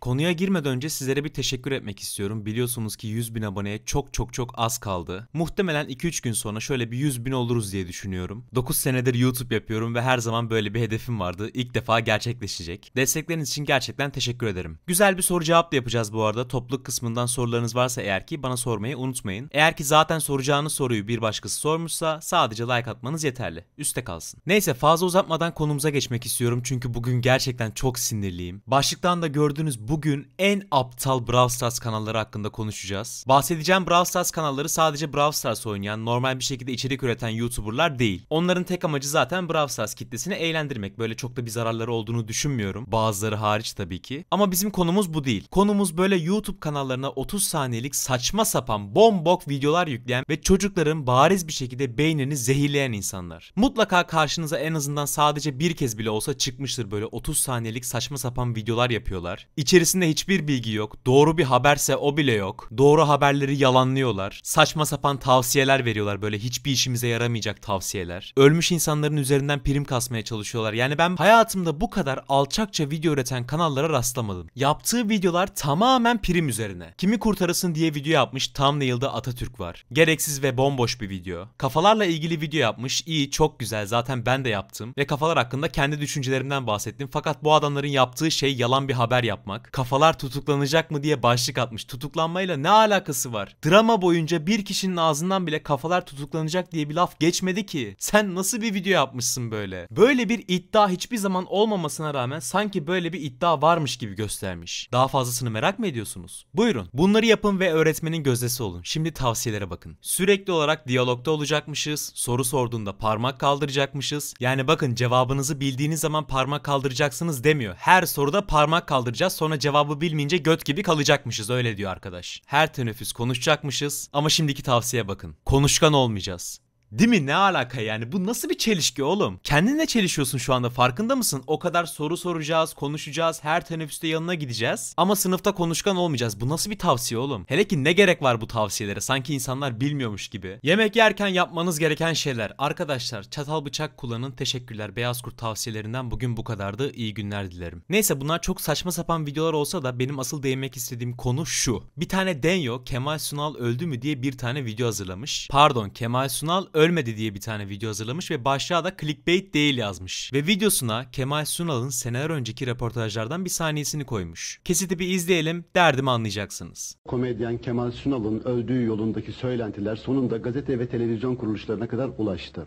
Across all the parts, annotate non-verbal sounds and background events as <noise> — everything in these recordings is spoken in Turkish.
Konuya girmeden önce sizlere bir teşekkür etmek istiyorum. Biliyorsunuz ki 100 bin aboneye çok çok çok az kaldı. Muhtemelen 2-3 gün sonra şöyle bir 100 bin oluruz diye düşünüyorum. 9 senedir YouTube yapıyorum ve her zaman böyle bir hedefim vardı. İlk defa gerçekleşecek. Destekleriniz için gerçekten teşekkür ederim. Güzel bir soru cevap da yapacağız bu arada. Topluluk kısmından sorularınız varsa eğer ki bana sormayı unutmayın. Eğer ki zaten soracağınız soruyu bir başkası sormuşsa sadece like atmanız yeterli. Üste kalsın. Neyse fazla uzatmadan konumuza geçmek istiyorum çünkü bugün gerçekten çok sinirliyim. Başlıktan da gördüğünüz bugün en aptal Brawl Stars kanalları hakkında konuşacağız. Bahsedeceğim Brawl Stars kanalları sadece Brawl Stars oynayan, normal bir şekilde içerik üreten YouTuber'lar değil. Onların tek amacı zaten Brawl Stars kitlesini eğlendirmek. Böyle çok da bir zararları olduğunu düşünmüyorum. Bazıları hariç tabii ki. Ama bizim konumuz bu değil. Konumuz böyle YouTube kanallarına 30 saniyelik saçma sapan bombok videolar yükleyen ve çocukların bariz bir şekilde beynini zehirleyen insanlar. Mutlaka karşınıza en azından sadece bir kez bile olsa çıkmıştır böyle 30 saniyelik saçma sapan videolar yapıyorlar. İçerik İçerisinde hiçbir bilgi yok. Doğru bir haberse o bile yok. Doğru haberleri yalanlıyorlar. Saçma sapan tavsiyeler veriyorlar böyle hiçbir işimize yaramayacak tavsiyeler. Ölmüş insanların üzerinden prim kasmaya çalışıyorlar. Yani ben hayatımda bu kadar alçakça video üreten kanallara rastlamadım. Yaptığı videolar tamamen prim üzerine. Kimi kurtarasın diye video yapmış tam ne yılda Atatürk var. Gereksiz ve bomboş bir video. Kafalarla ilgili video yapmış. İyi çok güzel zaten ben de yaptım. Ve kafalar hakkında kendi düşüncelerimden bahsettim. Fakat bu adamların yaptığı şey yalan bir haber yapmak kafalar tutuklanacak mı diye başlık atmış. Tutuklanmayla ne alakası var? Drama boyunca bir kişinin ağzından bile kafalar tutuklanacak diye bir laf geçmedi ki. Sen nasıl bir video yapmışsın böyle? Böyle bir iddia hiçbir zaman olmamasına rağmen sanki böyle bir iddia varmış gibi göstermiş. Daha fazlasını merak mı ediyorsunuz? Buyurun. Bunları yapın ve öğretmenin gözdesi olun. Şimdi tavsiyelere bakın. Sürekli olarak diyalogda olacakmışız. Soru sorduğunda parmak kaldıracakmışız. Yani bakın cevabınızı bildiğiniz zaman parmak kaldıracaksınız demiyor. Her soruda parmak kaldıracağız sonra cevabı bilmeyince göt gibi kalacakmışız öyle diyor arkadaş. Her teneffüs konuşacakmışız ama şimdiki tavsiye bakın. Konuşkan olmayacağız. Değil mi? Ne alaka yani? Bu nasıl bir çelişki oğlum? Kendinle çelişiyorsun şu anda farkında mısın? O kadar soru soracağız, konuşacağız, her teneffüste yanına gideceğiz. Ama sınıfta konuşkan olmayacağız. Bu nasıl bir tavsiye oğlum? Hele ki ne gerek var bu tavsiyelere? Sanki insanlar bilmiyormuş gibi. Yemek yerken yapmanız gereken şeyler. Arkadaşlar çatal bıçak kullanın. Teşekkürler. Beyaz Kurt tavsiyelerinden bugün bu kadardı. İyi günler dilerim. Neyse bunlar çok saçma sapan videolar olsa da benim asıl değinmek istediğim konu şu. Bir tane Denyo Kemal Sunal öldü mü diye bir tane video hazırlamış. Pardon Kemal Sunal öldü ölmedi diye bir tane video hazırlamış ve başlığa da clickbait değil yazmış. Ve videosuna Kemal Sunal'ın seneler önceki röportajlardan bir saniyesini koymuş. Kesiti bir izleyelim derdimi anlayacaksınız. Komedyen Kemal Sunal'ın öldüğü yolundaki söylentiler sonunda gazete ve televizyon kuruluşlarına kadar ulaştı.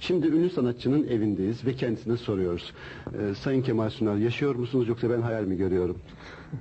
Şimdi ünlü sanatçının evindeyiz ve kendisine soruyoruz. Ee, Sayın Kemal Sunal yaşıyor musunuz yoksa ben hayal mi görüyorum?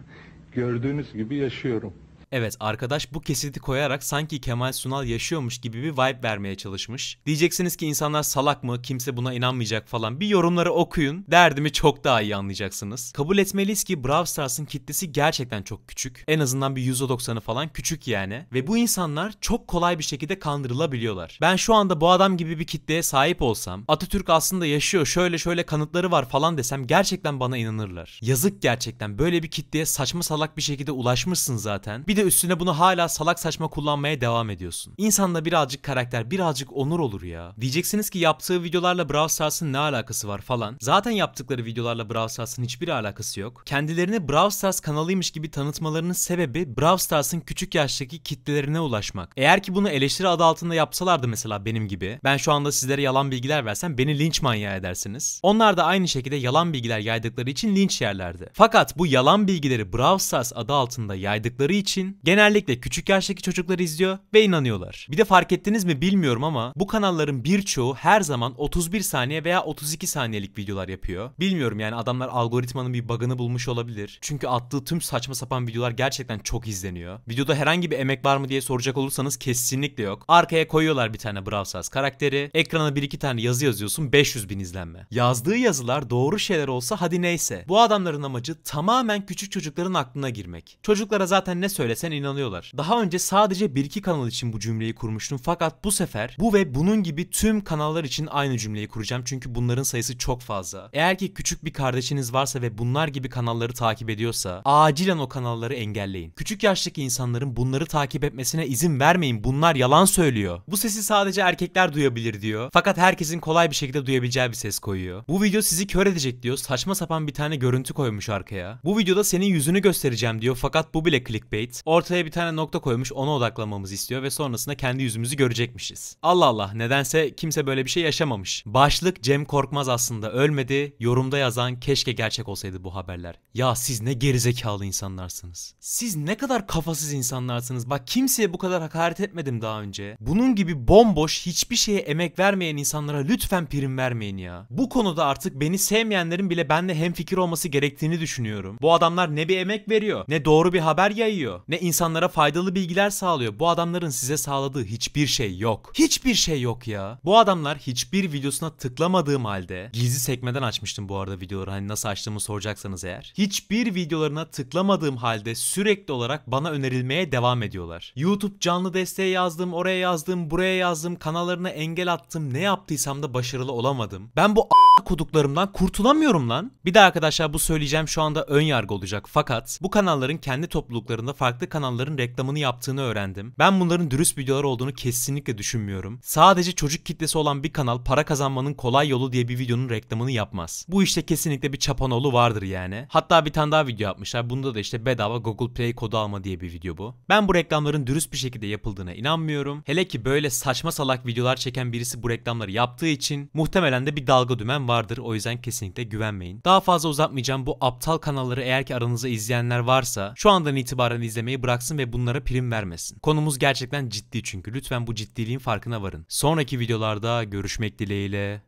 <laughs> Gördüğünüz gibi yaşıyorum. Evet arkadaş bu kesiti koyarak sanki Kemal Sunal yaşıyormuş gibi bir vibe vermeye çalışmış. Diyeceksiniz ki insanlar salak mı kimse buna inanmayacak falan bir yorumları okuyun derdimi çok daha iyi anlayacaksınız. Kabul etmeliyiz ki Brawl Stars'ın kitlesi gerçekten çok küçük. En azından bir %90'ı falan küçük yani. Ve bu insanlar çok kolay bir şekilde kandırılabiliyorlar. Ben şu anda bu adam gibi bir kitleye sahip olsam Atatürk aslında yaşıyor şöyle şöyle kanıtları var falan desem gerçekten bana inanırlar. Yazık gerçekten böyle bir kitleye saçma salak bir şekilde ulaşmışsın zaten. Bir de de üstüne bunu hala salak saçma kullanmaya devam ediyorsun. İnsanda birazcık karakter, birazcık onur olur ya. Diyeceksiniz ki yaptığı videolarla Brawl Stars'ın ne alakası var falan. Zaten yaptıkları videolarla Brawl Stars'ın hiçbir alakası yok. Kendilerini Brawl Stars kanalıymış gibi tanıtmalarının sebebi Brawl Stars'ın küçük yaştaki kitlelerine ulaşmak. Eğer ki bunu eleştiri adı altında yapsalardı mesela benim gibi. Ben şu anda sizlere yalan bilgiler versem beni linç manyağı edersiniz. Onlar da aynı şekilde yalan bilgiler yaydıkları için linç yerlerdi. Fakat bu yalan bilgileri Brawl Stars adı altında yaydıkları için genellikle küçük yaştaki çocukları izliyor ve inanıyorlar. Bir de fark ettiniz mi bilmiyorum ama bu kanalların birçoğu her zaman 31 saniye veya 32 saniyelik videolar yapıyor. Bilmiyorum yani adamlar algoritmanın bir bug'ını bulmuş olabilir. Çünkü attığı tüm saçma sapan videolar gerçekten çok izleniyor. Videoda herhangi bir emek var mı diye soracak olursanız kesinlikle yok. Arkaya koyuyorlar bir tane Brawl Stars karakteri. Ekrana bir iki tane yazı yazıyorsun 500 bin izlenme. Yazdığı yazılar doğru şeyler olsa hadi neyse. Bu adamların amacı tamamen küçük çocukların aklına girmek. Çocuklara zaten ne söylesen desen inanıyorlar. Daha önce sadece 1-2 kanal için bu cümleyi kurmuştum fakat bu sefer bu ve bunun gibi tüm kanallar için aynı cümleyi kuracağım çünkü bunların sayısı çok fazla. Eğer ki küçük bir kardeşiniz varsa ve bunlar gibi kanalları takip ediyorsa acilen o kanalları engelleyin. Küçük yaştaki insanların bunları takip etmesine izin vermeyin bunlar yalan söylüyor. Bu sesi sadece erkekler duyabilir diyor fakat herkesin kolay bir şekilde duyabileceği bir ses koyuyor. Bu video sizi kör edecek diyor saçma sapan bir tane görüntü koymuş arkaya. Bu videoda senin yüzünü göstereceğim diyor fakat bu bile clickbait. Ortaya bir tane nokta koymuş ona odaklanmamızı istiyor ve sonrasında kendi yüzümüzü görecekmişiz. Allah Allah nedense kimse böyle bir şey yaşamamış. Başlık Cem Korkmaz aslında ölmedi. Yorumda yazan keşke gerçek olsaydı bu haberler. Ya siz ne gerizekalı insanlarsınız. Siz ne kadar kafasız insanlarsınız. Bak kimseye bu kadar hakaret etmedim daha önce. Bunun gibi bomboş hiçbir şeye emek vermeyen insanlara lütfen prim vermeyin ya. Bu konuda artık beni sevmeyenlerin bile benle hemfikir olması gerektiğini düşünüyorum. Bu adamlar ne bir emek veriyor, ne doğru bir haber yayıyor, ne insanlara faydalı bilgiler sağlıyor. Bu adamların size sağladığı hiçbir şey yok. Hiçbir şey yok ya. Bu adamlar hiçbir videosuna tıklamadığım halde gizli sekmeden açmıştım bu arada videoları hani nasıl açtığımı soracaksanız eğer. Hiçbir videolarına tıklamadığım halde sürekli olarak bana önerilmeye devam ediyorlar. YouTube canlı desteğe yazdım, oraya yazdım, buraya yazdım, kanallarına engel attım. Ne yaptıysam da başarılı olamadım. Ben bu koduklarımdan kurtulamıyorum lan. Bir de arkadaşlar bu söyleyeceğim şu anda ön yargı olacak fakat bu kanalların kendi topluluklarında farklı farklı kanalların reklamını yaptığını öğrendim. Ben bunların dürüst videolar olduğunu kesinlikle düşünmüyorum. Sadece çocuk kitlesi olan bir kanal para kazanmanın kolay yolu diye bir videonun reklamını yapmaz. Bu işte kesinlikle bir çapanoğlu vardır yani. Hatta bir tane daha video yapmışlar. Bunda da işte bedava Google Play kodu alma diye bir video bu. Ben bu reklamların dürüst bir şekilde yapıldığına inanmıyorum. Hele ki böyle saçma salak videolar çeken birisi bu reklamları yaptığı için muhtemelen de bir dalga dümen vardır. O yüzden kesinlikle güvenmeyin. Daha fazla uzatmayacağım. Bu aptal kanalları eğer ki aranızda izleyenler varsa şu andan itibaren izlemeyi vermeyi bıraksın ve bunlara prim vermesin. Konumuz gerçekten ciddi çünkü. Lütfen bu ciddiliğin farkına varın. Sonraki videolarda görüşmek dileğiyle.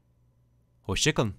Hoşçakalın.